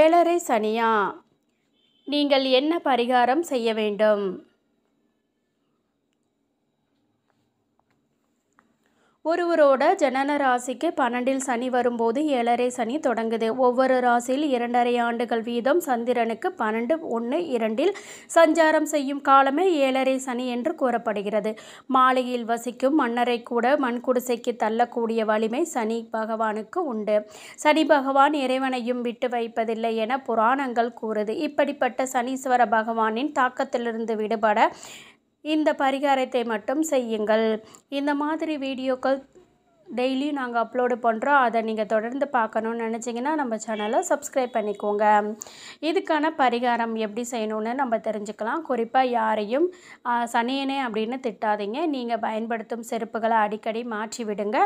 ஏழரை சனியா நீங்கள் என்ன பரிகாரம் செய்ய வேண்டும் ஒருவரோட ஜனன ராசிக்கு பன்னெண்டில் சனி வரும்போது ஏழரை சனி தொடங்குது ஒவ்வொரு ராசியில் இரண்டரை ஆண்டுகள் வீதம் சந்திரனுக்கு பன்னெண்டு ஒன்று இரண்டில் சஞ்சாரம் செய்யும் காலமே ஏழரை சனி என்று கூறப்படுகிறது மாளிகையில் வசிக்கும் மன்னரை கூட மண்குடிசைக்கு தள்ளக்கூடிய வலிமை சனி பகவானுக்கு உண்டு சனி பகவான் இறைவனையும் விட்டு வைப்பதில்லை என புராணங்கள் கூறுது இப்படிப்பட்ட சனீஸ்வர பகவானின் தாக்கத்திலிருந்து விடுபட இந்த பரிகாரத்தை மட்டும் செய்யுங்கள் இந்த மாதிரி வீடியோக்கள் டெய்லியும் நாங்கள் அப்லோடு பண்ணுறோம் அதை நீங்கள் தொடர்ந்து பார்க்கணுன்னு நினச்சிங்கன்னா நம்ம சேனலை சப்ஸ்கிரைப் பண்ணிக்கோங்க இதுக்கான பரிகாரம் எப்படி செய்யணும்னு நம்ம தெரிஞ்சுக்கலாம் குறிப்பாக யாரையும் சனியனே அப்படின்னு திட்டாதீங்க நீங்கள் பயன்படுத்தும் செருப்புகளை அடிக்கடி மாற்றி விடுங்க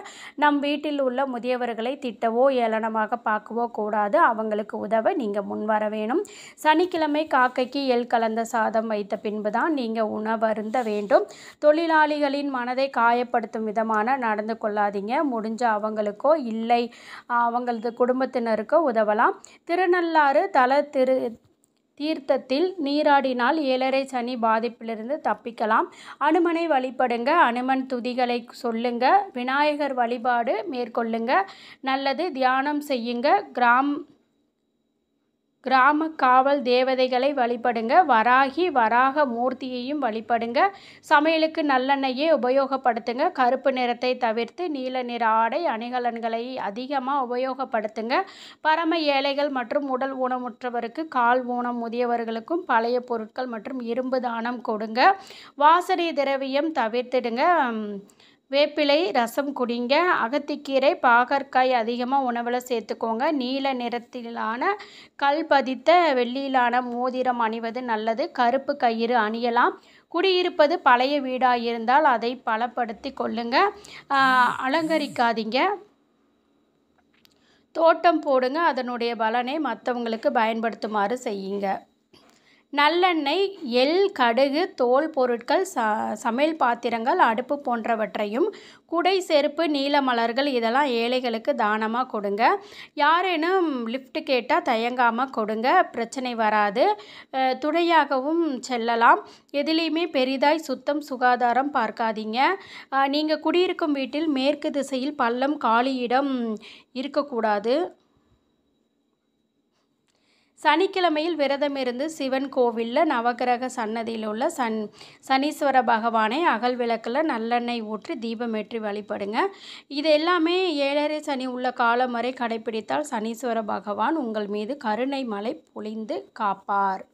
நம் வீட்டில் உள்ள முதியவர்களை திட்டவோ ஏளனமாக பார்க்கவோ கூடாது அவங்களுக்கு உதவ நீங்கள் முன்வர வேணும் சனிக்கிழமை காக்கைக்கு எல் கலந்த சாதம் வைத்த பின்பு தான் நீங்கள் உணவருந்த வேண்டும் தொழிலாளிகளின் மனதை காயப்படுத்தும் விதமான நடந்து கொள்ளாதீங்க செய்யுங்க முடிஞ்ச அவங்களுக்கோ இல்லை அவங்களது குடும்பத்தினருக்கோ உதவலாம் திருநள்ளாறு தல திரு தீர்த்தத்தில் நீராடினால் ஏழரை சனி பாதிப்பிலிருந்து தப்பிக்கலாம் அனுமனை வழிபடுங்க அனுமன் துதிகளை சொல்லுங்க விநாயகர் வழிபாடு மேற்கொள்ளுங்க நல்லது தியானம் செய்யுங்க கிராம் கிராம காவல் தேவதைகளை வழிபடுங்க வராகி வராக மூர்த்தியையும் வழிபடுங்க சமையலுக்கு நல்லெண்ணெயே உபயோகப்படுத்துங்க கருப்பு நிறத்தை தவிர்த்து நீல நிற ஆடை அணிகலன்களை அதிகமாக உபயோகப்படுத்துங்க பரம ஏழைகள் மற்றும் உடல் ஊனமுற்றவருக்கு கால் ஊனம் முதியவர்களுக்கும் பழைய பொருட்கள் மற்றும் இரும்பு தானம் கொடுங்க வாசனை திரவியம் தவிர்த்திடுங்க வேப்பிலை ரசம் குடிங்க அகத்திக்கீரை பாகற்காய் அதிகமாக உணவில் சேர்த்துக்கோங்க நீல நிறத்திலான கல் பதித்த வெள்ளியிலான மோதிரம் அணிவது நல்லது கருப்பு கயிறு அணியலாம் குடியிருப்பது பழைய வீடாக இருந்தால் அதை பலப்படுத்தி கொள்ளுங்க அலங்கரிக்காதீங்க தோட்டம் போடுங்க அதனுடைய பலனை மற்றவங்களுக்கு பயன்படுத்துமாறு செய்யுங்க நல்லெண்ணெய் எள் கடுகு தோல் பொருட்கள் ச சமையல் பாத்திரங்கள் அடுப்பு போன்றவற்றையும் குடை செருப்பு நீல மலர்கள் இதெல்லாம் ஏழைகளுக்கு தானமாக கொடுங்க யாரேனும் லிஃப்ட் கேட்டால் தயங்காமல் கொடுங்க பிரச்சனை வராது துணையாகவும் செல்லலாம் எதுலேயுமே பெரிதாய் சுத்தம் சுகாதாரம் பார்க்காதீங்க நீங்கள் குடியிருக்கும் வீட்டில் மேற்கு திசையில் பள்ளம் காலியிடம் இருக்கக்கூடாது சனிக்கிழமையில் விரதம் இருந்து சிவன் கோவிலில் நவகிரக சன்னதியில் உள்ள சன் சனீஸ்வர பகவானை அகல் விளக்கில் நல்லெண்ணெய் ஊற்றி தீபம் ஏற்றி வழிபடுங்க இது எல்லாமே ஏழரை சனி உள்ள காலம் வரை கடைபிடித்தால் சனீஸ்வர பகவான் உங்கள் மீது கருணை மலை பொழிந்து காப்பார்